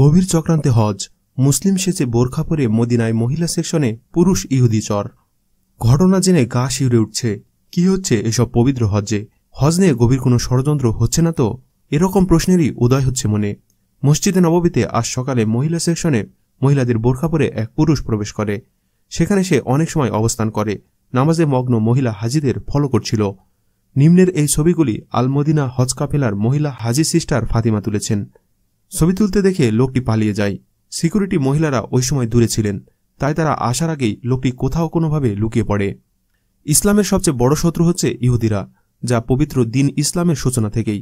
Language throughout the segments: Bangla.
গভীর চক্রান্তে হজ মুসলিম সেচে বোরখা পরে মদিনায় মহিলা সেকশনে পুরুষ ইহুদি চর ঘটনা জেনে গা শিউরে উঠছে কি হচ্ছে এসব পবিত্র হজ্জে হজ নিয়ে গভীর কোনো ষড়যন্ত্র হচ্ছে না তো এরকম প্রশ্নেরই উদয় হচ্ছে মনে মসজিদে নববীতে আজ সকালে মহিলা সেকশনে মহিলাদের বোরখা পরে এক পুরুষ প্রবেশ করে সেখানে সে অনেক সময় অবস্থান করে নামাজে মগ্ন মহিলা হাজিদের ফলো করছিল নিম্নের এই ছবিগুলি আলমদিনা হজ কাফেলার মহিলা হাজি সিস্টার ফাতিমা তুলেছেন ছবি তুলতে দেখে লোকটি পালিয়ে যায় সিকিউরিটি মহিলারা ওই সময় দূরে ছিলেন তাই তারা আসার আগেই লোকটি কোথাও কোনোভাবে লুকিয়ে পড়ে ইসলামের সবচেয়ে বড় শত্রু হচ্ছে ইহুদিরা যা পবিত্র দিন ইসলামের সূচনা থেকেই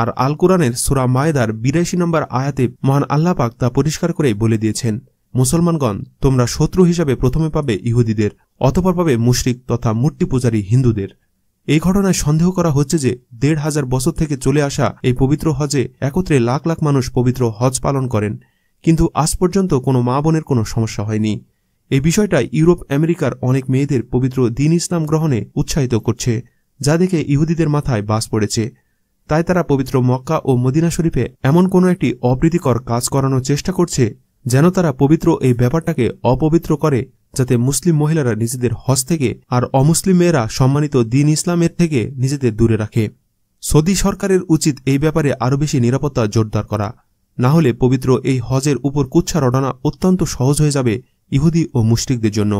আর আল কোরআনের সোরা মায়েদার বিরাশি নম্বর আয়াতে মহান আল্লাপাক তা পরিষ্কার করেই বলে দিয়েছেন মুসলমানগণ তোমরা শত্রু হিসাবে প্রথমে পাবে ইহুদিদের অতপর পাবে মুশরিক তথা মূর্তি পূজারী হিন্দুদের এই ঘটনায় সন্দেহ করা হচ্ছে যে দেড় হাজার বছর থেকে চলে আসা এই পবিত্র হজে একত্রে লাখ লাখ মানুষ পবিত্র হজ পালন করেন কিন্তু আজ পর্যন্ত কোনো মা বোনের কোনো সমস্যা হয়নি এই বিষয়টা ইউরোপ আমেরিকার অনেক মেয়েদের পবিত্র দিন ইসলাম গ্রহণে উৎসাহিত করছে যা দেখে ইহুদিদের মাথায় বাস পড়েছে তাই তারা পবিত্র মক্কা ও মদিনা শরীফে এমন কোনো একটি অপ্রীতিকর কাজ করানোর চেষ্টা করছে যেন তারা পবিত্র এই ব্যাপারটাকে অপবিত্র করে যাতে মুসলিম মহিলারা নিজেদের হজ থেকে আর অমুসলিম মেয়েরা সম্মানিত দিন ইসলামের থেকে নিজেদের দূরে রাখে সৌদি সরকারের উচিত এই ব্যাপারে আরও বেশি নিরাপত্তা জোরদার করা না হলে পবিত্র এই হজের উপর কুচ্ছা রটনা অত্যন্ত সহজ হয়ে যাবে ইহুদি ও মুশরিকদের জন্য